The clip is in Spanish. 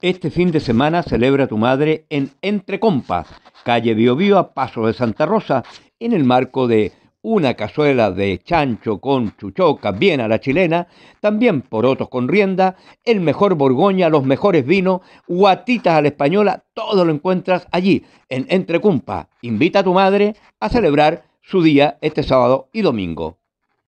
Este fin de semana celebra tu madre en Entre Compas, calle Biobío a Paso de Santa Rosa, en el marco de una cazuela de chancho con chuchoca bien a la chilena, también otros con rienda, el mejor borgoña, los mejores vinos, guatitas a la española, todo lo encuentras allí, en Entrecompas. Invita a tu madre a celebrar su día este sábado y domingo.